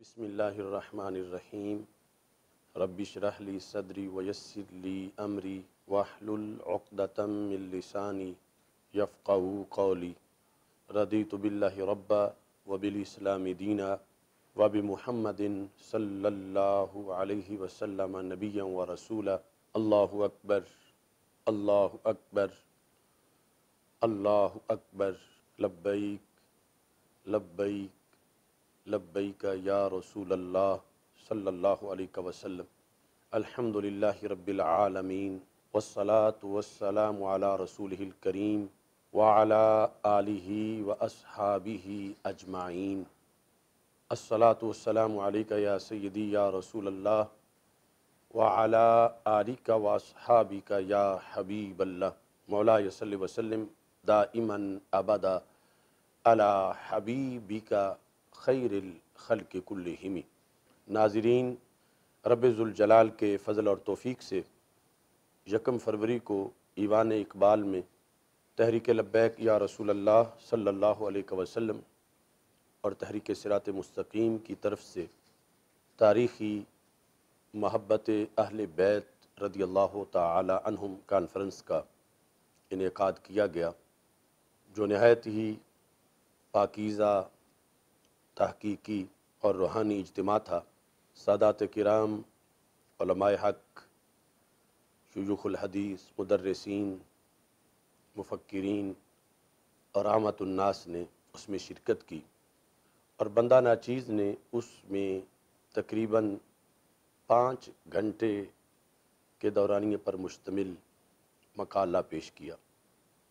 بسم اللہ الرحمن الرحیم رب شرح لی صدری ویسر لی وحلل عمری من لسانی یفقہ قولی کولی باللہ رب ربا بالاسلام دینا و بمحمد صلی اللہ علیہ وسلم نبیا و رسولا اللہ اکبر اللہ اکبر اللہ اکبر لبیک لبیک لبیک یا رسول اللہ صلی اللہ علیہ وسلم الحمد للہ رب العالمین والصلاة والسلام وسلام علی رسول کریم وعلى آلہ و اصحابی اجمائین السلاۃ وسلم علیکہ یا سیدی یا رسول اللہ وعلى علی کا واصحبی یا حبیب اللہ مولا صلی وسلم دائما امن ابدا البیبیکا خیر الخل کے کل ہمی ناظرین رب ذوالجلال کے فضل اور توفیق سے یکم فروری کو ایوان اقبال میں تحریک لبیک یا رسول اللہ صلی اللہ علیہ وسلم اور تحریک سرات مستقیم کی طرف سے تاریخی محبت اہل بیت رضی اللہ تعالی عنہم کانفرنس کا انعقاد کیا گیا جو نہایت ہی پاکیزہ تحقیقی اور روحانی اجتماع تھا سادات کرام علماء حق شیوخ الحدیث مدرسین مفکرین اور آمت الناس نے اس میں شرکت کی اور بندہ ناچیز نے اس میں تقریباً پانچ گھنٹے کے دورانیے پر مشتمل مقالہ پیش کیا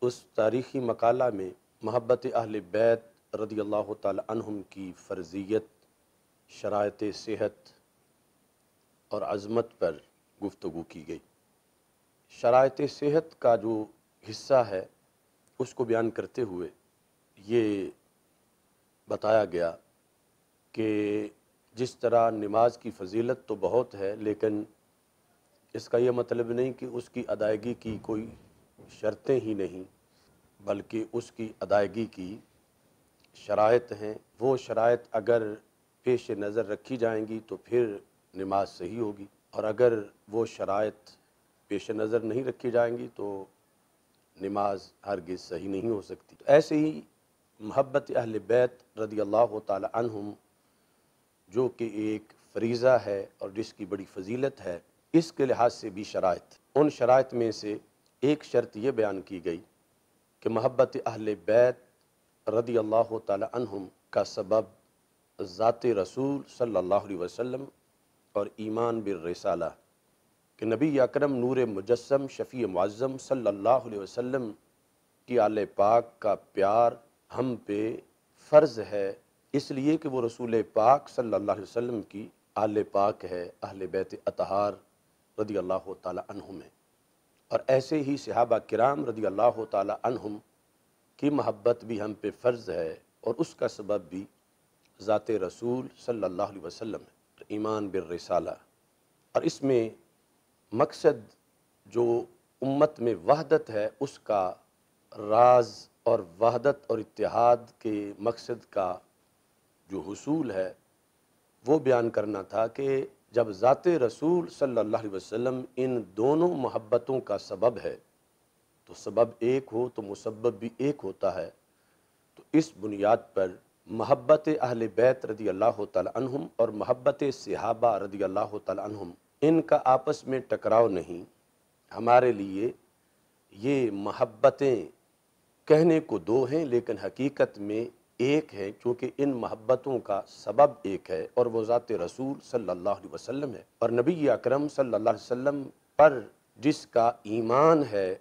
اس تاریخی مقالہ میں محبت اہل بیت رضی اللہ تعالی عنہم کی فرضیت شرائط صحت اور عظمت پر گفتگو کی گئی شرائط صحت کا جو حصہ ہے اس کو بیان کرتے ہوئے یہ بتایا گیا کہ جس طرح نماز کی فضیلت تو بہت ہے لیکن اس کا یہ مطلب نہیں کہ اس کی ادائیگی کی کوئی شرطیں ہی نہیں بلکہ اس کی ادائیگی کی شرائط ہیں وہ شرائط اگر پیش نظر رکھی جائیں گی تو پھر نماز صحیح ہوگی اور اگر وہ شرائط پیش نظر نہیں رکھی جائیں گی تو نماز ہرگز صحیح نہیں ہو سکتی ایسے ہی محبت اہل بیت رضی اللہ تعالی عنہم جو کہ ایک فریضہ ہے اور جس کی بڑی فضیلت ہے اس کے لحاظ سے بھی شرائط ان شرائط میں سے ایک شرط یہ بیان کی گئی کہ محبت اہل بیت رضی اللہ تعالی عنہم کا سبب ذات رسول صلی اللہ علیہ وسلم اور ایمان بالرسالہ کہ نبی اکرم نور مجسم شفیع معظم صلی اللہ علیہ وسلم کی آل پاک کا پیار ہم پہ فرض ہے اس لیے کہ وہ رسول پاک صلی اللہ علیہ وسلم کی آل پاک ہے اہل بیت اطہار رضی اللہ تعالی عنہم ہے اور ایسے ہی صحابہ کرام رضی اللہ تعالی عنہم کی محبت بھی ہم پہ فرض ہے اور اس کا سبب بھی ذات رسول صلی اللہ علیہ وسلم ایمان بالرسالہ اور اس میں مقصد جو امت میں وحدت ہے اس کا راز اور وحدت اور اتحاد کے مقصد کا جو حصول ہے وہ بیان کرنا تھا کہ جب ذات رسول صلی اللہ علیہ وسلم ان دونوں محبتوں کا سبب ہے تو سبب ایک ہو تو مسبب بھی ایک ہوتا ہے تو اس بنیاد پر محبت اہل بیت رضی اللہ تعالی عنہم اور محبت صحابہ رضی اللہ تعالی عنہم ان کا آپس میں ٹکراؤ نہیں ہمارے لیے یہ محبتیں کہنے کو دو ہیں لیکن حقیقت میں ایک ہے چونکہ ان محبتوں کا سبب ایک ہے اور وہ ذات رسول صلی اللہ علیہ وسلم ہے اور نبی اکرم صلی اللہ علیہ وسلم پر جس کا ایمان ہے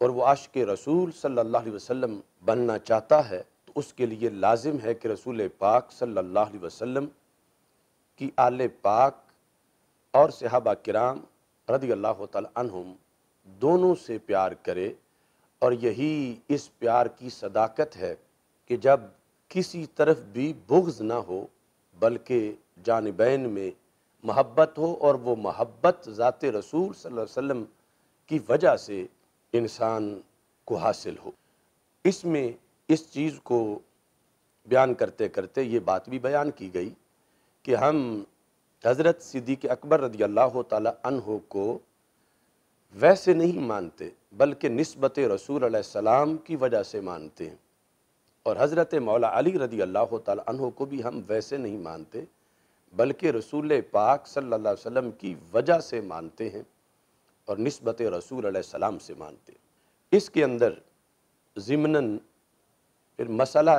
اور وہ عاشق رسول صلی اللہ علیہ وسلم بننا چاہتا ہے تو اس کے لیے لازم ہے کہ رسول پاک صلی اللہ علیہ وسلم کی آل پاک اور صحابہ کرام رضی اللہ تعالی عنہم دونوں سے پیار کرے اور یہی اس پیار کی صداقت ہے کہ جب کسی طرف بھی بغض نہ ہو بلکہ جانبین میں محبت ہو اور وہ محبت ذات رسول صلی اللہ علیہ وسلم کی وجہ سے انسان کو حاصل ہو اس میں اس چیز کو بیان کرتے کرتے یہ بات بھی بیان کی گئی کہ ہم حضرت صدیق اکبر رضی اللہ تعالی عنہ کو ویسے نہیں مانتے بلکہ نسبت رسول علیہ السلام کی وجہ سے مانتے ہیں اور حضرت مولا علی رضی اللہ تعالی عنہ کو بھی ہم ویسے نہیں مانتے بلکہ رسول پاک صلی اللہ علیہ وسلم کی وجہ سے مانتے ہیں اور نسبت رسول علیہ السلام سے مانتے اس کے اندر زمنن پھر مسئلہ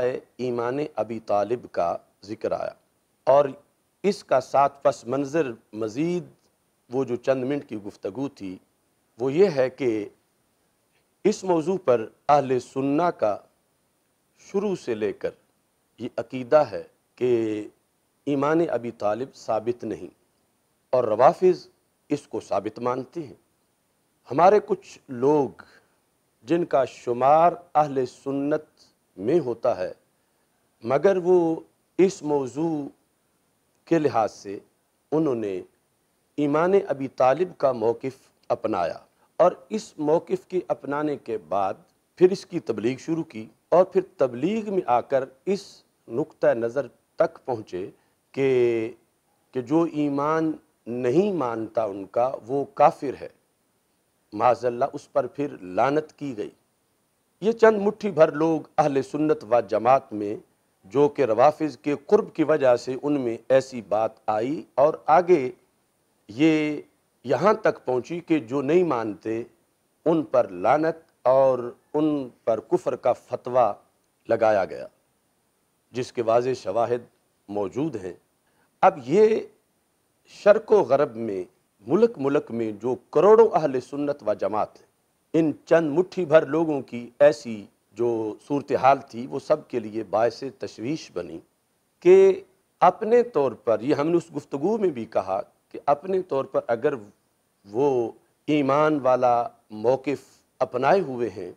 ایمان ابی طالب کا ذکر آیا اور اس کا سات پس منظر مزید وہ جو چند منٹ کی گفتگو تھی وہ یہ ہے کہ اس موضوع پر اہل سننا کا شروع سے لے کر یہ عقیدہ ہے کہ ایمان ابی طالب ثابت نہیں اور روافظ اس کو ثابت مانتے ہیں ہمارے کچھ لوگ جن کا شمار اہل سنت میں ہوتا ہے مگر وہ اس موضوع کے لحاظ سے انہوں نے ایمان ابی طالب کا موقف اپنایا اور اس موقف کے اپنانے کے بعد پھر اس کی تبلیغ شروع کی اور پھر تبلیغ میں آ کر اس نقطہ نظر تک پہنچے کہ کہ جو ایمان نہیں مانتا ان کا وہ کافر ہے معاذ اللہ اس پر پھر لانت کی گئی یہ چند مٹھی بھر لوگ اہل سنت و جماعت میں جو کہ روافظ کے قرب کی وجہ سے ان میں ایسی بات آئی اور آگے یہ یہاں تک پہنچی کہ جو نہیں مانتے ان پر لانت اور ان پر کفر کا فتویٰ لگایا گیا جس کے واضح شواہد موجود ہیں اب یہ شرک و غرب میں ملک ملک میں جو کروڑوں اہل سنت و جماعت ان چند مٹھی بھر لوگوں کی ایسی جو صورتحال تھی وہ سب کے لیے باعث تشویش بنی کہ اپنے طور پر یہ ہم نے اس گفتگو میں بھی کہا کہ اپنے طور پر اگر وہ ایمان والا موقف اپنائے ہوئے ہیں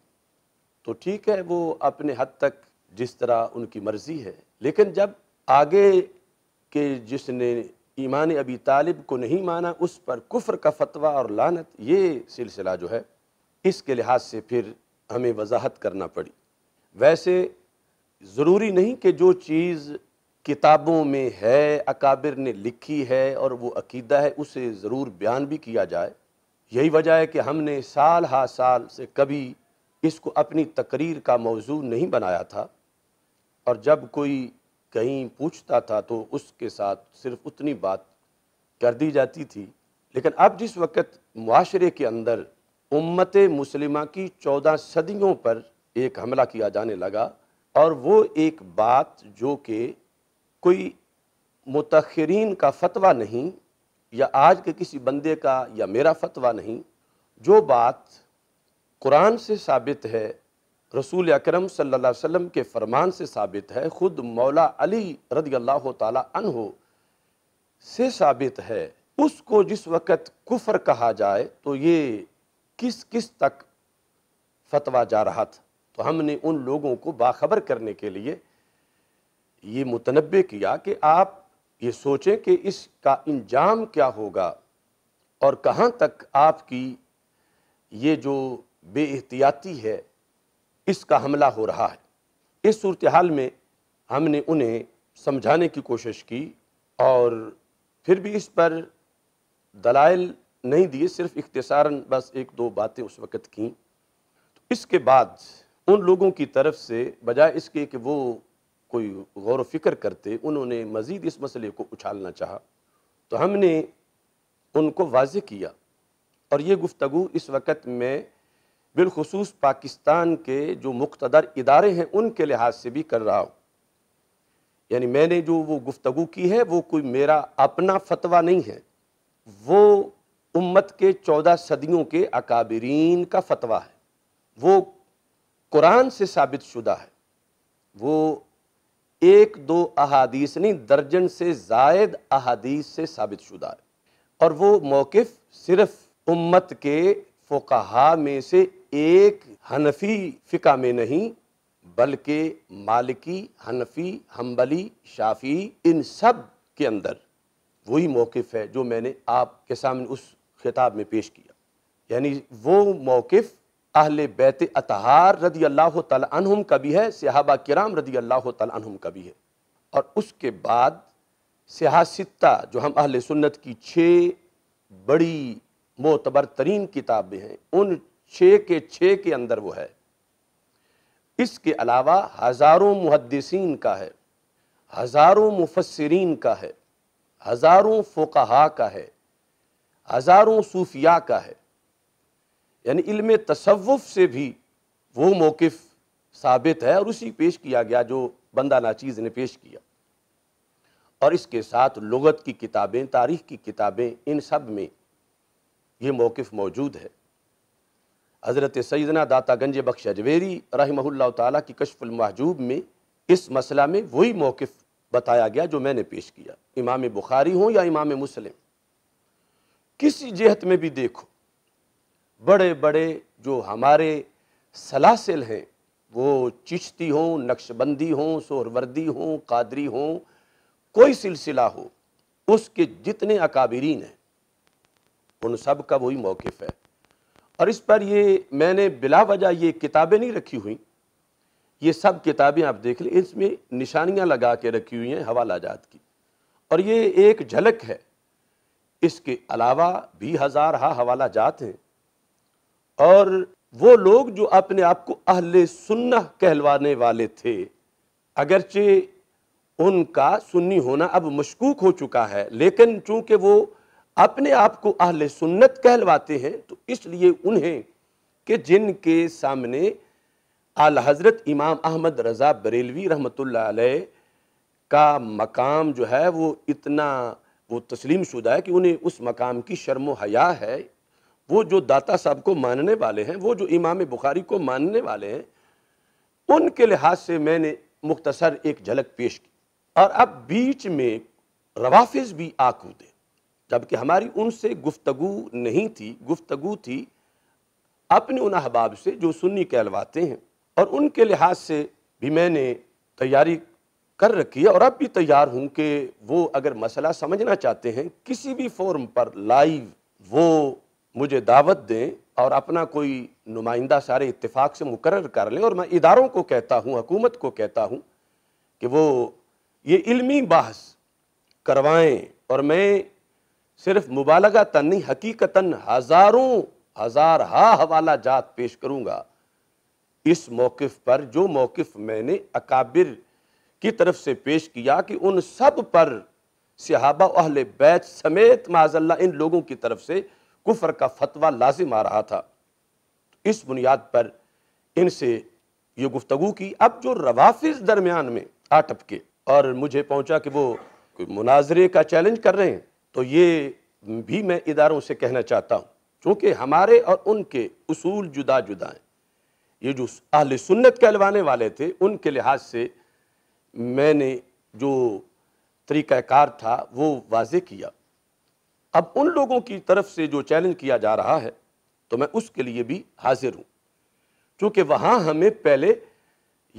تو ٹھیک ہے وہ اپنے حد تک جس طرح ان کی مرضی ہے لیکن جب آگے کے جس نے ایمان ابی طالب کو نہیں مانا اس پر کفر کا فتوہ اور لانت یہ سلسلہ جو ہے اس کے لحاظ سے پھر ہمیں وضاحت کرنا پڑی ویسے ضروری نہیں کہ جو چیز کتابوں میں ہے اکابر نے لکھی ہے اور وہ عقیدہ ہے اسے ضرور بیان بھی کیا جائے یہی وجہ ہے کہ ہم نے سال ہا سال سے کبھی اس کو اپنی تقریر کا موضوع نہیں بنایا تھا اور جب کوئی کہیں پوچھتا تھا تو اس کے ساتھ صرف اتنی بات کر دی جاتی تھی لیکن اب جس وقت معاشرے کے اندر امت مسلمہ کی چودہ صدیوں پر ایک حملہ کیا جانے لگا اور وہ ایک بات جو کہ کوئی متخرین کا فتویٰ نہیں یا آج کے کسی بندے کا یا میرا فتویٰ نہیں جو بات قرآن سے ثابت ہے رسول اکرم صلی اللہ علیہ وسلم کے فرمان سے ثابت ہے خود مولا علی رضی اللہ تعالی عنہ سے ثابت ہے اس کو جس وقت کفر کہا جائے تو یہ کس کس تک فتوہ جا رہا تھا تو ہم نے ان لوگوں کو باخبر کرنے کے لیے یہ متنبع کیا کہ آپ یہ سوچیں کہ اس کا انجام کیا ہوگا اور کہاں تک آپ کی یہ جو بے احتیاطی ہے اس کا حملہ ہو رہا ہے اس صورتحال میں ہم نے انہیں سمجھانے کی کوشش کی اور پھر بھی اس پر دلائل نہیں دیے صرف اختصاراً بس ایک دو باتیں اس وقت کیں اس کے بعد ان لوگوں کی طرف سے بجائے اس کے کہ وہ کوئی غور و فکر کرتے انہوں نے مزید اس مسئلے کو اچھالنا چاہا تو ہم نے ان کو واضح کیا اور یہ گفتگو اس وقت میں بالخصوص پاکستان کے جو مقتدر ادارے ہیں ان کے لحاظ سے بھی کر رہا ہوں یعنی میں نے جو وہ گفتگو کی ہے وہ کوئی میرا اپنا فتویٰ نہیں ہے وہ امت کے چودہ صدیوں کے اکابرین کا فتویٰ ہے وہ قرآن سے ثابت شدہ ہے وہ ایک دو احادیث نہیں درجن سے زائد احادیث سے ثابت شدہ ہے اور وہ موقف صرف امت کے فقہا میں سے ایک حنفی فقہ میں نہیں بلکہ مالکی حنفی ہمبلی شافی ان سب کے اندر وہی موقف ہے جو میں نے آپ کے سامنے اس خطاب میں پیش کیا یعنی وہ موقف اہل بیت اتحار رضی اللہ تعالی عنہم کا بھی ہے صحابہ کرام رضی اللہ تعالی عنہم کا بھی ہے اور اس کے بعد سیاستہ جو ہم اہل سنت کی چھ بڑی معتبر ترین کتابیں ہیں ان چھ کے چھ کے اندر وہ ہے اس کے علاوہ ہزاروں محدثین کا ہے ہزاروں مفسرین کا ہے ہزاروں فقہا کا ہے ہزاروں صوفیاء کا ہے یعنی علم تصوف سے بھی وہ موقف ثابت ہے اور اسی پیش کیا گیا جو بندہ ناچیز نے پیش کیا اور اس کے ساتھ لغت کی کتابیں تاریخ کی کتابیں ان سب میں یہ موقف موجود ہے حضرت سیدنا داتا گنج بخش اجویری رحمہ اللہ تعالیٰ کی کشف المحجوب میں اس مسئلہ میں وہی موقف بتایا گیا جو میں نے پیش کیا امام بخاری ہوں یا امام مسلم کسی جہت میں بھی دیکھو بڑے بڑے جو ہمارے سلاسل ہیں وہ چشتی ہوں نقش بندی ہوں سہروردی ہوں قادری ہوں کوئی سلسلہ ہو اس کے جتنے اکابرین ہیں ان سب کا وہی موقف ہے اور اس پر یہ میں نے بلا وجہ یہ کتابیں نہیں رکھی ہوئی یہ سب کتابیں آپ دیکھ لیں اس میں نشانیاں لگا کے رکھی ہوئی ہیں حوالہ جات کی اور یہ ایک جھلک ہے اس کے علاوہ بھی ہزار ہا حوالہ جات ہیں اور وہ لوگ جو اپنے آپ کو اہل سنہ کہلوانے والے تھے اگرچہ ان کا سنی ہونا اب مشکوک ہو چکا ہے لیکن چونکہ وہ اپنے آپ کو اہل سنت کہلواتے ہیں تو اس لیے انہیں کہ جن کے سامنے آل حضرت امام احمد رضا بریلوی رحمۃ اللہ علیہ کا مقام جو ہے وہ اتنا وہ تسلیم شدہ ہے کہ انہیں اس مقام کی شرم و حیا ہے وہ جو داتا صاحب کو ماننے والے ہیں وہ جو امام بخاری کو ماننے والے ہیں ان کے لحاظ سے میں نے مختصر ایک جھلک پیش کی اور اب بیچ میں روافظ بھی آ دے جبکہ ہماری ان سے گفتگو نہیں تھی گفتگو تھی اپنے ان احباب سے جو سنی کہلواتے ہیں اور ان کے لحاظ سے بھی میں نے تیاری کر رکھی ہے اور اب بھی تیار ہوں کہ وہ اگر مسئلہ سمجھنا چاہتے ہیں کسی بھی فورم پر لائیو وہ مجھے دعوت دیں اور اپنا کوئی نمائندہ سارے اتفاق سے مقرر کر لیں اور میں اداروں کو کہتا ہوں حکومت کو کہتا ہوں کہ وہ یہ علمی بحث کروائیں اور میں صرف مبالغہ تن نہیں حقیقتاً ہزاروں ہزار ہا حوالہ جات پیش کروں گا اس موقف پر جو موقف میں نے اکابر کی طرف سے پیش کیا کہ ان سب پر صحابہ اہل بیت سمیت اللہ ان لوگوں کی طرف سے کفر کا فتویٰ لازم آ رہا تھا اس بنیاد پر ان سے یہ گفتگو کی اب جو روافظ درمیان میں آٹپ کے اور مجھے پہنچا کہ وہ کوئی مناظرے کا چیلنج کر رہے ہیں تو یہ بھی میں اداروں سے کہنا چاہتا ہوں چونکہ ہمارے اور ان کے اصول جدا جدا ہیں یہ جو اہل سنت کہلوانے والے تھے ان کے لحاظ سے میں نے جو طریقہ کار تھا وہ واضح کیا اب ان لوگوں کی طرف سے جو چیلنج کیا جا رہا ہے تو میں اس کے لیے بھی حاضر ہوں چونکہ وہاں ہمیں پہلے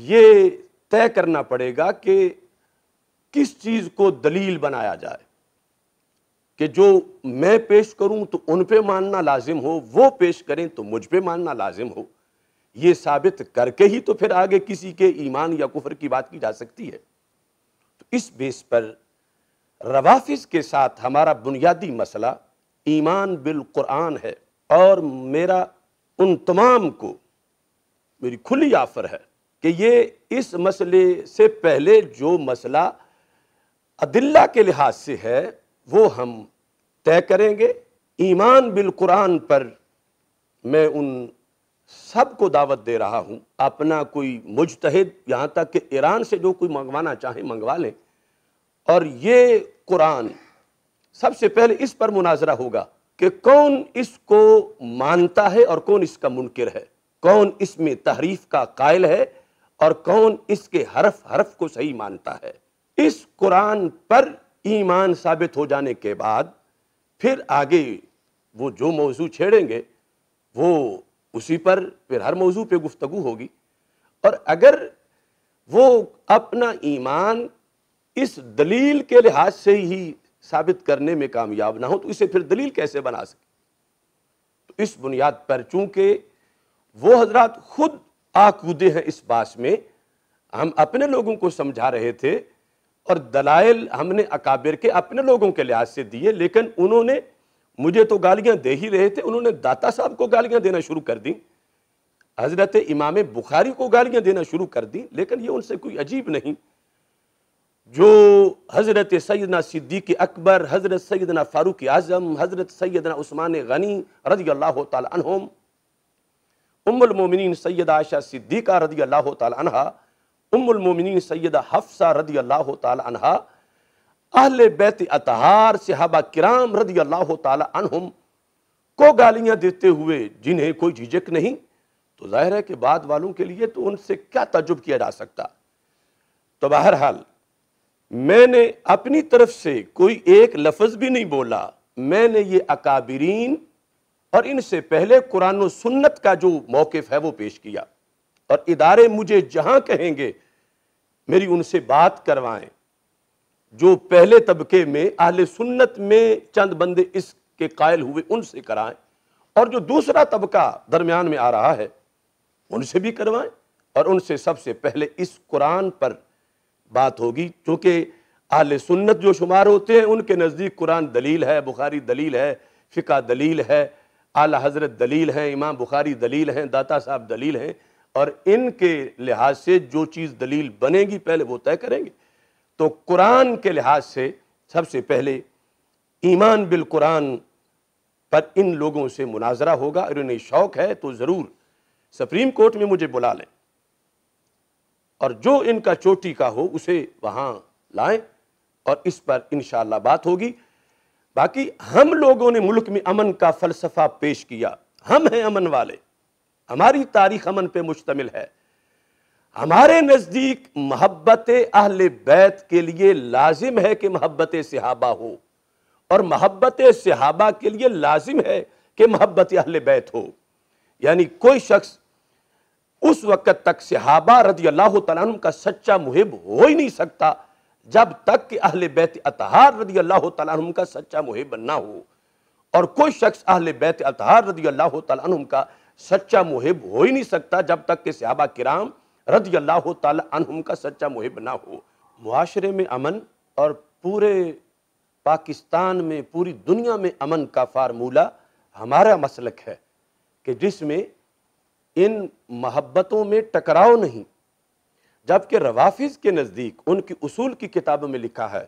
یہ طے کرنا پڑے گا کہ کس چیز کو دلیل بنایا جائے کہ جو میں پیش کروں تو ان پہ ماننا لازم ہو وہ پیش کریں تو مجھ پہ ماننا لازم ہو یہ ثابت کر کے ہی تو پھر آگے کسی کے ایمان یا کفر کی بات کی جا سکتی ہے تو اس بیس پر روافظ کے ساتھ ہمارا بنیادی مسئلہ ایمان بالقرآن ہے اور میرا ان تمام کو میری کھلی آفر ہے کہ یہ اس مسئلے سے پہلے جو مسئلہ عدلہ کے لحاظ سے ہے وہ ہم کریں گے ایمان بالقرآن پر میں ان سب کو دعوت دے رہا ہوں اپنا کوئی مجتہد یہاں تک کہ ایران سے جو کوئی اور یہ قرآن سب سے پہلے اس پر مناظرہ ہوگا کہ کون اس کو مانتا ہے اور کون اس کا منکر ہے کون اس میں تحریف کا قائل ہے اور کون اس کے حرف حرف کو صحیح مانتا ہے اس قرآن پر ایمان ثابت ہو جانے کے بعد پھر آگے وہ جو موضوع چھیڑیں گے وہ اسی پر پھر ہر موضوع پہ گفتگو ہوگی اور اگر وہ اپنا ایمان اس دلیل کے لحاظ سے ہی ثابت کرنے میں کامیاب نہ ہو تو اسے پھر دلیل کیسے بنا سکے تو اس بنیاد پر چونکہ وہ حضرات خود آکودے ہیں اس باس میں ہم اپنے لوگوں کو سمجھا رہے تھے اور دلائل ہم نے اکابر کے اپنے لوگوں کے لحاظ سے دیے لیکن انہوں نے مجھے تو گالیاں دے ہی رہے تھے انہوں نے داتا صاحب کو گالیاں دینا شروع کر دیں حضرت امام بخاری کو گالیاں دینا شروع کر دیں لیکن یہ ان سے کوئی عجیب نہیں جو حضرت سیدنا صدیق اکبر حضرت سیدنا فاروق اعظم حضرت سیدنا عثمان غنی رضی اللہ تعالی عنہم ام المومنین سید عائشہ صدیقہ رضی اللہ تعالی عنہ ام المومنین سیدہ حفظہ رضی اللہ تعالی عنہ اہل بیت اتحار صحابہ کرام رضی اللہ تعالی عنہم کو گالیاں دیتے ہوئے جنہیں کوئی جھجک نہیں تو ظاہر ہے کہ بعد والوں کے لیے تو ان سے کیا تجب کیا جا سکتا تو بہرحال میں نے اپنی طرف سے کوئی ایک لفظ بھی نہیں بولا میں نے یہ اکابرین اور ان سے پہلے قرآن و سنت کا جو موقف ہے وہ پیش کیا اور ادارے مجھے جہاں کہیں گے میری ان سے بات کروائیں جو پہلے طبقے میں اہل سنت میں چند بندے اس کے قائل ہوئے ان سے کرائیں اور جو دوسرا طبقہ درمیان میں آ رہا ہے ان سے بھی کروائیں اور ان سے سب سے پہلے اس قرآن پر بات ہوگی چونکہ اہل سنت جو شمار ہوتے ہیں ان کے نزدیک قرآن دلیل ہے بخاری دلیل ہے فقہ دلیل ہے اعلی حضرت دلیل ہے امام بخاری دلیل ہے داتا صاحب دلیل ہے اور ان کے لحاظ سے جو چیز دلیل بنے گی پہلے وہ طے کریں گے تو قرآن کے لحاظ سے سب سے پہلے ایمان بالقرآن پر ان لوگوں سے مناظرہ ہوگا اور انہیں شوق ہے تو ضرور سپریم کورٹ میں مجھے بلا لیں اور جو ان کا چوٹی کا ہو اسے وہاں لائیں اور اس پر انشاءاللہ بات ہوگی باقی ہم لوگوں نے ملک میں امن کا فلسفہ پیش کیا ہم ہیں امن والے ہماری تاریخ امن پہ مشتمل ہے ہمارے نزدیک محبت اہل بیت کے لیے لازم ہے کہ محبت صحابہ ہو اور محبت صحابہ کے لیے لازم ہے کہ محبت اہل بیت ہو یعنی کوئی شخص اس وقت تک صحابہ رضی اللہ تعالیٰ عنہ کا سچا محب ہو ہی نہیں سکتا جب تک کہ اہل بیت اطہار رضی اللہ تعالیٰ عنہ کا سچا محب نہ ہو اور کوئی شخص اہل بیت اطہار رضی اللہ تعالیٰ عنہ کا سچا محب ہو ہی نہیں سکتا جب تک کہ صحابہ کرام رضی اللہ تعالی عنہم کا سچا محب نہ ہو معاشرے میں امن اور پورے پاکستان میں پوری دنیا میں امن کا فارمولہ ہمارا مسلک ہے کہ جس میں ان محبتوں میں ٹکراؤ نہیں جبکہ روافظ کے نزدیک ان کی اصول کی کتابوں میں لکھا ہے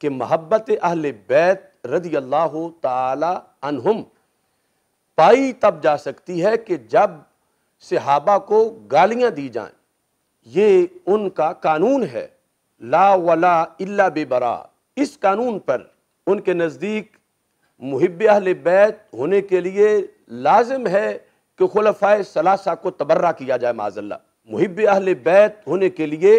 کہ محبت اہل بیت رضی اللہ تعالی عنہم پائی تب جا سکتی ہے کہ جب صحابہ کو گالیاں دی جائیں یہ ان کا قانون ہے لا ولا بے برا اس قانون پر ان کے نزدیک محب اہل بیت ہونے کے لیے لازم ہے کہ خلفۂ سلاسہ کو تبرہ کیا جائے اللہ محب اہل بیت ہونے کے لیے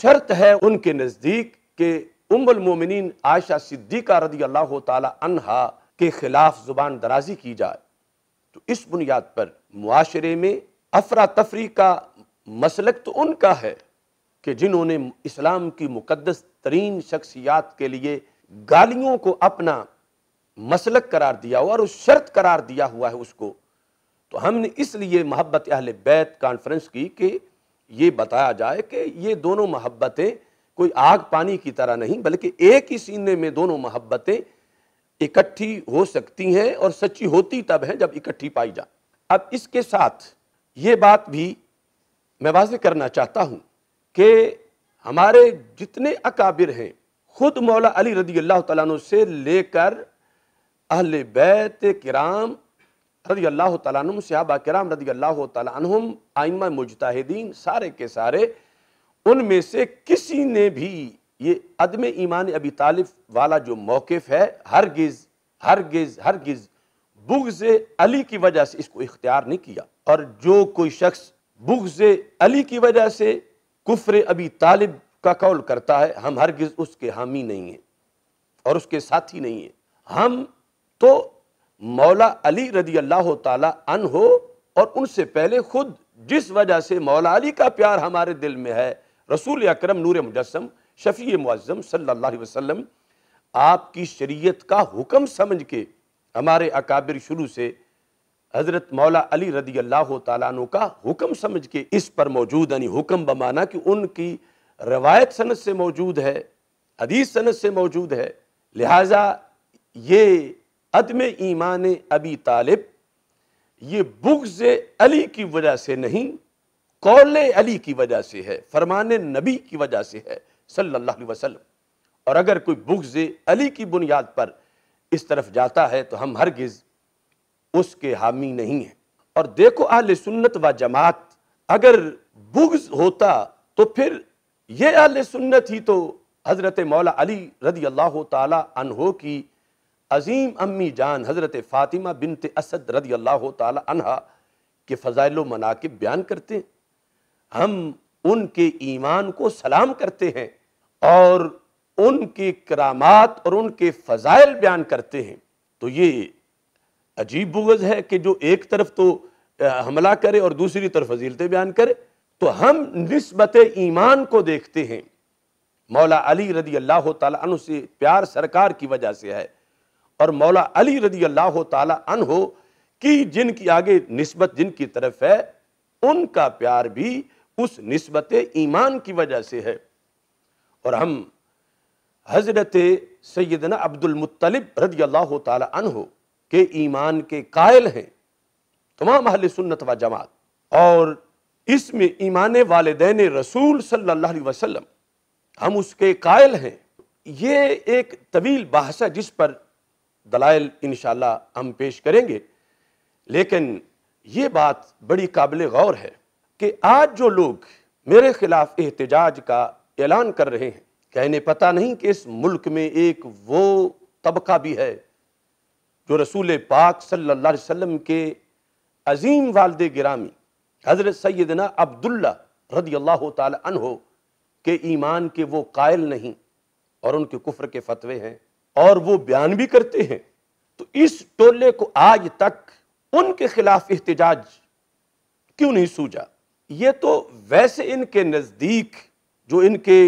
شرط ہے ان کے نزدیک کہ ام المومنین عائشہ صدیقہ رضی اللہ تعالی عنہ کے خلاف زبان درازی کی جائے تو اس بنیاد پر معاشرے میں افراتفری کا مسلک تو ان کا ہے کہ جنہوں نے اسلام کی مقدس ترین شخصیات کے لیے گالیوں کو اپنا مسلک قرار دیا ہوا اور شرط قرار دیا ہوا ہے اس کو تو ہم نے اس لیے محبت اہل بیت کانفرنس کی کہ یہ بتایا جائے کہ یہ دونوں محبتیں کوئی آگ پانی کی طرح نہیں بلکہ ایک ہی سینے میں دونوں محبتیں اکٹھی ہو سکتی ہیں اور سچی ہوتی تب ہیں جب اکٹھی پائی جائیں اب اس کے ساتھ یہ بات بھی میں واضح کرنا چاہتا ہوں کہ ہمارے جتنے اکابر ہیں خود مولا علی رضی اللہ تعالیٰ عنہ سے لے کر اہل بیت کرام رضی اللہ تعالیٰ عنہ صحابہ کرام رضی اللہ تعالیٰ عنہ آئمہ مجتہدین سارے کے سارے ان میں سے کسی نے بھی یہ عدم ایمان ابی طالب والا جو موقف ہے ہرگز ہرگز ہرگز بغض علی کی وجہ سے اس کو اختیار نہیں کیا اور جو کوئی شخص بغض علی کی وجہ سے کفر ابی طالب کا قول کرتا ہے ہم ہرگز اس کے حامی نہیں ہیں اور اس کے ساتھی نہیں ہیں ہم تو مولا علی رضی اللہ تعالی عنہ ہو اور ان سے پہلے خود جس وجہ سے مولا علی کا پیار ہمارے دل میں ہے رسول اکرم نور مجسم شفیع معظم صلی اللہ علیہ وسلم آپ کی شریعت کا حکم سمجھ کے ہمارے اکابر شروع سے حضرت مولا علی رضی اللہ تعالیٰ عنہ کا حکم سمجھ کے اس پر موجود یعنی حکم بمانا کہ ان کی روایت صنعت سے موجود ہے حدیث صنعت سے موجود ہے لہٰذا یہ عدم ایمان ابی طالب یہ بغض علی کی وجہ سے نہیں قول علی کی وجہ سے ہے فرمان نبی کی وجہ سے ہے صلی اللہ علیہ وسلم اور اگر کوئی بغض علی کی بنیاد پر اس طرف جاتا ہے تو ہم ہرگز اس کے حامی نہیں ہیں اور دیکھو اہل سنت و جماعت اگر بغض ہوتا تو پھر یہ اہل سنت ہی تو حضرت مولا علی رضی اللہ تعالی عنہ کی عظیم امی جان حضرت فاطمہ بنت اسد رضی اللہ تعالی عنہ کے فضائل و مناقب بیان کرتے ہیں ہم ان کے ایمان کو سلام کرتے ہیں اور ان کی کرامات اور ان کے فضائل بیان کرتے ہیں تو یہ عجیب بغض ہے کہ جو ایک طرف تو حملہ کرے اور دوسری طرف فضیلتیں بیان کرے تو ہم نسبت ایمان کو دیکھتے ہیں مولا علی رضی اللہ تعالیٰ عنہ سے پیار سرکار کی وجہ سے ہے اور مولا علی رضی اللہ تعالیٰ عنہ کی جن کی آگے نسبت جن کی طرف ہے ان کا پیار بھی اس نسبت ایمان کی وجہ سے ہے اور ہم حضرت سیدنا عبد المطلب رضی اللہ تعالی عنہ کے ایمان کے قائل ہیں تمام اہل سنت و جماعت اور اس میں ایمان والدین رسول صلی اللہ علیہ وسلم ہم اس کے قائل ہیں یہ ایک طویل بحث ہے جس پر دلائل انشاءاللہ ہم پیش کریں گے لیکن یہ بات بڑی قابل غور ہے کہ آج جو لوگ میرے خلاف احتجاج کا اعلان کر رہے ہیں کہنے پتا نہیں کہ اس ملک میں ایک وہ طبقہ بھی ہے جو رسول پاک صلی اللہ علیہ وسلم کے عظیم والد گرامی حضرت سیدنا عبداللہ رضی اللہ تعالی عنہ کے کے ایمان وہ قائل نہیں اور ان کے کفر کے فتوے ہیں اور وہ بیان بھی کرتے ہیں تو اس ٹولے کو آج تک ان کے خلاف احتجاج کیوں نہیں سوجا یہ تو ویسے ان کے نزدیک جو ان کے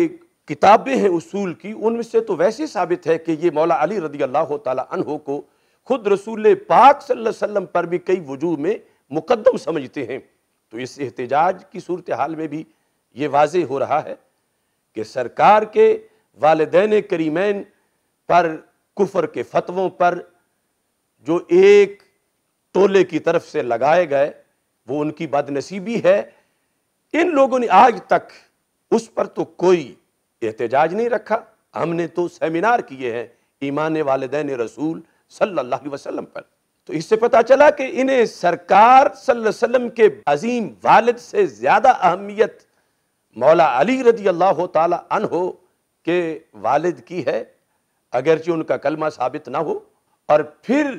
کتابیں ہیں اصول کی ان میں سے تو ویسے ثابت ہے کہ یہ مولا علی رضی اللہ تعالیٰ عنہ کو خود رسول پاک صلی اللہ علیہ وسلم پر بھی کئی وجوہ میں مقدم سمجھتے ہیں تو اس احتجاج کی صورتحال میں بھی یہ واضح ہو رہا ہے کہ سرکار کے والدین کریمین پر کفر کے فتووں پر جو ایک ٹولے کی طرف سے لگائے گئے وہ ان کی بدنصیبی ہے ان لوگوں نے آج تک اس پر تو کوئی احتجاج نہیں رکھا ہم نے تو سیمینار کیے ہیں ایمان والدین رسول صلی اللہ علیہ وسلم پر تو اس سے پتا چلا کہ انہیں سرکار صلی اللہ علیہ وسلم کے عظیم والد سے زیادہ اہمیت مولا علی رضی اللہ تعالی عنہ کے والد کی ہے اگرچہ ان کا کلمہ ثابت نہ ہو اور پھر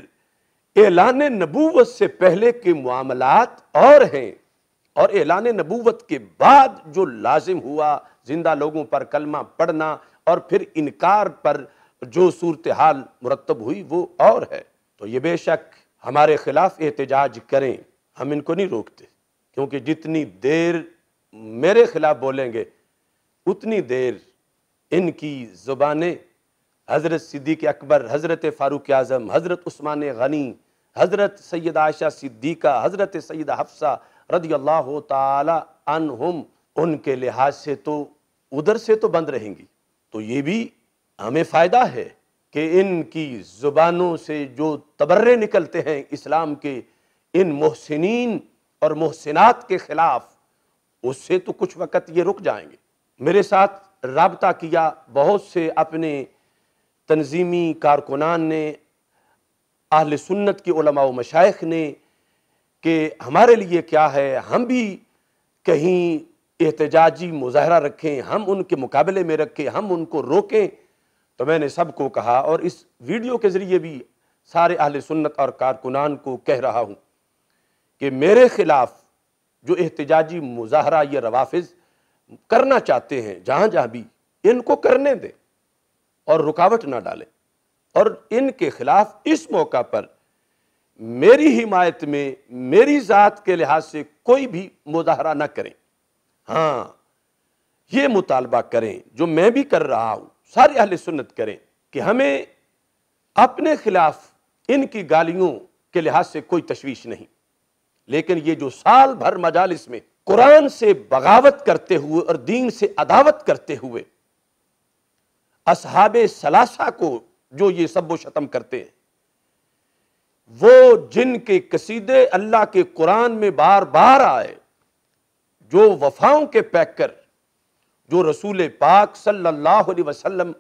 اعلان نبوت سے پہلے کے معاملات اور ہیں اور اعلان نبوت کے بعد جو لازم ہوا زندہ لوگوں پر کلمہ پڑھنا اور پھر انکار پر جو صورتحال مرتب ہوئی وہ اور ہے تو یہ بے شک ہمارے خلاف احتجاج کریں ہم ان کو نہیں روکتے کیونکہ جتنی دیر میرے خلاف بولیں گے اتنی دیر ان کی زبانیں حضرت صدیق اکبر حضرت فاروق اعظم حضرت عثمان غنی حضرت سید عائشہ صدیقہ حضرت سید حفصہ رضی اللہ تعالی عنہم ان کے لحاظ سے تو ادھر سے تو بند رہیں گی تو یہ بھی ہمیں فائدہ ہے کہ ان کی زبانوں سے جو تبرے نکلتے ہیں اسلام کے ان محسنین اور محسنات کے خلاف اس سے تو کچھ وقت یہ رک جائیں گے میرے ساتھ رابطہ کیا بہت سے اپنے تنظیمی کارکنان نے اہل سنت کی علماء و مشایخ نے کہ ہمارے لیے کیا ہے ہم بھی کہیں احتجاجی مظاہرہ رکھیں ہم ان کے مقابلے میں رکھیں ہم ان کو روکیں تو میں نے سب کو کہا اور اس ویڈیو کے ذریعے بھی سارے اہل سنت اور کارکنان کو کہہ رہا ہوں کہ میرے خلاف جو احتجاجی مظاہرہ یا روافظ کرنا چاہتے ہیں جہاں جہاں بھی ان کو کرنے دیں اور رکاوٹ نہ ڈالیں اور ان کے خلاف اس موقع پر میری حمایت میں میری ذات کے لحاظ سے کوئی بھی مظاہرہ نہ کریں ہاں یہ مطالبہ کریں جو میں بھی کر رہا ہوں سارے اہل سنت کریں کہ ہمیں اپنے خلاف ان کی گالیوں کے لحاظ سے کوئی تشویش نہیں لیکن یہ جو سال بھر مجالس میں قرآن سے بغاوت کرتے ہوئے اور دین سے عداوت کرتے ہوئے اصحاب سلاسہ کو جو یہ سب و شتم کرتے ہیں وہ جن کے قصیدے اللہ کے قرآن میں بار بار آئے جو وفاؤں کے پیکر جو رسول پاک صلی اللہ علیہ وسلم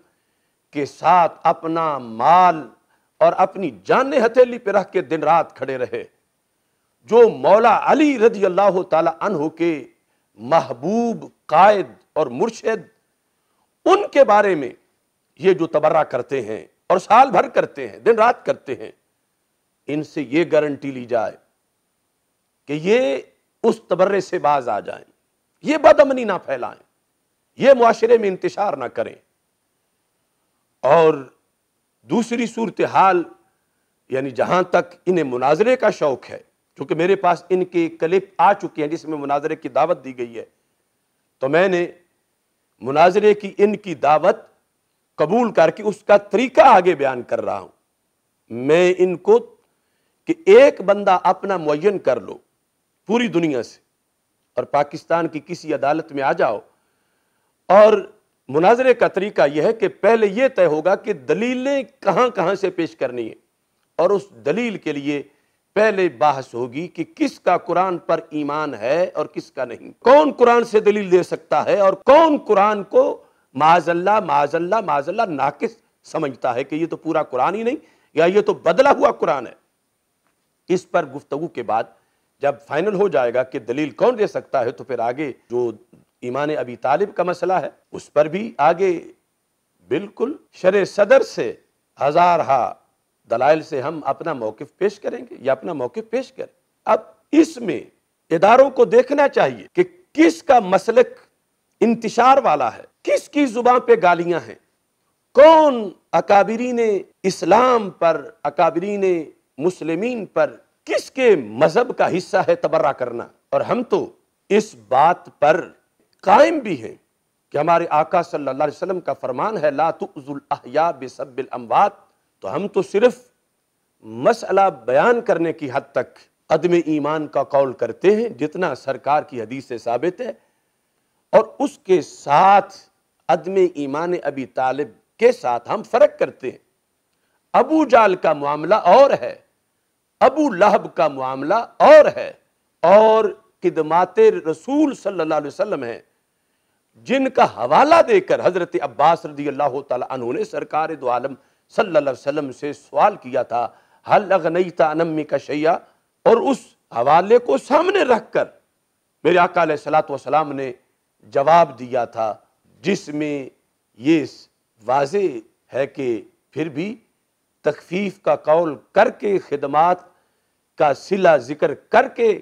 کے ساتھ اپنا مال اور اپنی جان ہتھیلی پہ رہ کے دن رات کھڑے رہے جو مولا علی رضی اللہ تعالی عنہ کے محبوب قائد اور مرشد ان کے بارے میں یہ جو تبرہ کرتے ہیں اور سال بھر کرتے ہیں دن رات کرتے ہیں ان سے یہ گارنٹی لی جائے کہ یہ اس تبرے سے باز آ جائیں یہ بدمنی نہ پھیلائیں یہ معاشرے میں انتشار نہ کریں اور دوسری صورتحال یعنی جہاں تک انہیں مناظرے کا شوق ہے کیونکہ میرے پاس ان کے کلپ آ چکے ہیں جس میں مناظرے کی دعوت دی گئی ہے تو میں نے مناظرے کی ان کی دعوت قبول کر کے اس کا طریقہ آگے بیان کر رہا ہوں میں ان کو کہ ایک بندہ اپنا معین کر لو پوری دنیا سے اور پاکستان کی کسی عدالت میں آ جاؤ اور مناظرے کا طریقہ یہ ہے کہ پہلے یہ طے ہوگا کہ دلیلیں کہاں کہاں سے پیش کرنی ہے اور اس دلیل کے لیے پہلے بحث ہوگی کہ کس کا قرآن پر ایمان ہے اور کس کا نہیں کون قرآن سے دلیل دے سکتا ہے اور کون قرآن کو معاذ اللہ اللہ معاذ اللہ ناقص سمجھتا ہے کہ یہ تو پورا قرآن ہی نہیں یا یہ تو بدلا ہوا قرآن ہے اس پر گفتگو کے بعد جب فائنل ہو جائے گا کہ دلیل کون دے سکتا ہے تو پھر آگے جو ایمان ابی طالب کا مسئلہ ہے اس پر بھی آگے بالکل شر صدر سے ہزارہ دلائل سے ہم اپنا موقف پیش کریں گے یا اپنا موقف پیش کریں اب اس میں اداروں کو دیکھنا چاہیے کہ کس کا مسلک انتشار والا ہے کس کی زبان پہ گالیاں ہیں کون اکابرین اسلام پر اکابرین مسلمین پر کس کے مذہب کا حصہ ہے تبرہ کرنا اور ہم تو اس بات پر قائم بھی ہیں کہ ہمارے آقا صلی اللہ علیہ وسلم کا فرمان ہے لا تو ہم تو صرف مسئلہ بیان کرنے کی حد تک عدم ایمان کا قول کرتے ہیں جتنا سرکار کی حدیث سے ثابت ہے اور اس کے ساتھ عدم ایمان ابی طالب کے ساتھ ہم فرق کرتے ہیں ابو جال کا معاملہ اور ہے ابو لہب کا معاملہ اور ہے اور قدمات رسول صلی اللہ علیہ وسلم ہیں جن کا حوالہ دے کر حضرت عباس رضی اللہ تعالیٰ عنہ نے سرکار دو عالم صلی اللہ علیہ وسلم سے سوال کیا تھا حل اغنیت انمی کا شیعہ اور اس حوالے کو سامنے رکھ کر میرے آقا علیہ السلام نے جواب دیا تھا جس میں یہ واضح ہے کہ پھر بھی تخفیف کا قول کر کے خدمات کا صلح ذکر کر کے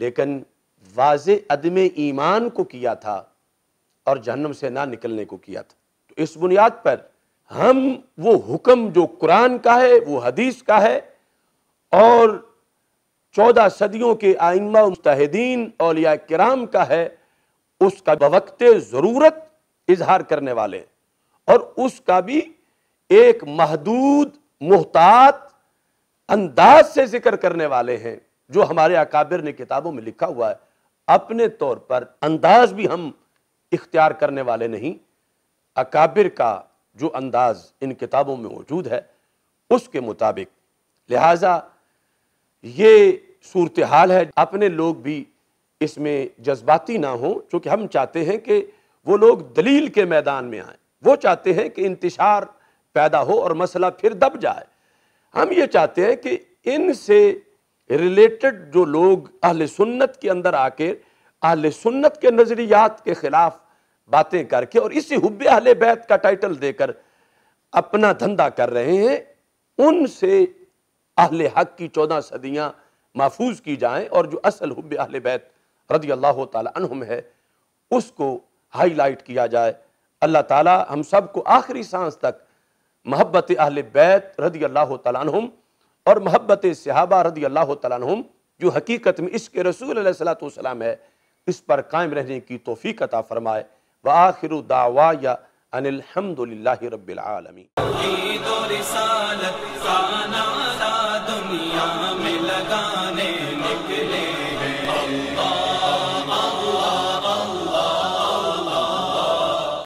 لیکن واضح عدم ایمان کو کیا تھا اور جہنم سے نہ نکلنے کو کیا تھا تو اس بنیاد پر ہم وہ حکم جو قرآن کا ہے وہ حدیث کا ہے اور چودہ صدیوں کے آئمہ مستحدین اولیاء کرام کا ہے اس کا بوقت ضرورت اظہار کرنے والے اور اس کا بھی ایک محدود محتاط انداز سے ذکر کرنے والے ہیں جو ہمارے اکابر نے کتابوں میں لکھا ہوا ہے اپنے طور پر انداز بھی ہم اختیار کرنے والے نہیں اکابر کا جو انداز ان کتابوں میں موجود ہے اس کے مطابق لہٰذا یہ صورتحال ہے اپنے لوگ بھی اس میں جذباتی نہ ہوں چونکہ ہم چاہتے ہیں کہ وہ لوگ دلیل کے میدان میں آئیں وہ چاہتے ہیں کہ انتشار پیدا ہو اور مسئلہ پھر دب جائے ہم یہ چاہتے ہیں کہ ان سے ریلیٹڈ جو لوگ اہل سنت کے اندر آ کے اہل سنت کے نظریات کے خلاف باتیں کر کے اور اسی حب اہل بیت کا ٹائٹل دے کر اپنا دھندا کر رہے ہیں ان سے اہل حق کی چودہ صدیاں محفوظ کی جائیں اور جو اصل حب اہل بیت رضی اللہ تعالی عنہم ہے اس کو ہائی لائٹ کیا جائے اللہ تعالی ہم سب کو آخری سانس تک محبت اہل بیت رضی اللہ تعالیٰ عنہم اور محبت صحابہ رضی اللہ تعالیٰ عنہم جو حقیقت میں اس کے رسول علیہ السلام ہے اس پر قائم رہنے کی توفیق عطا فرمائے وآخر دعوائی ان الحمد للہ رب العالمین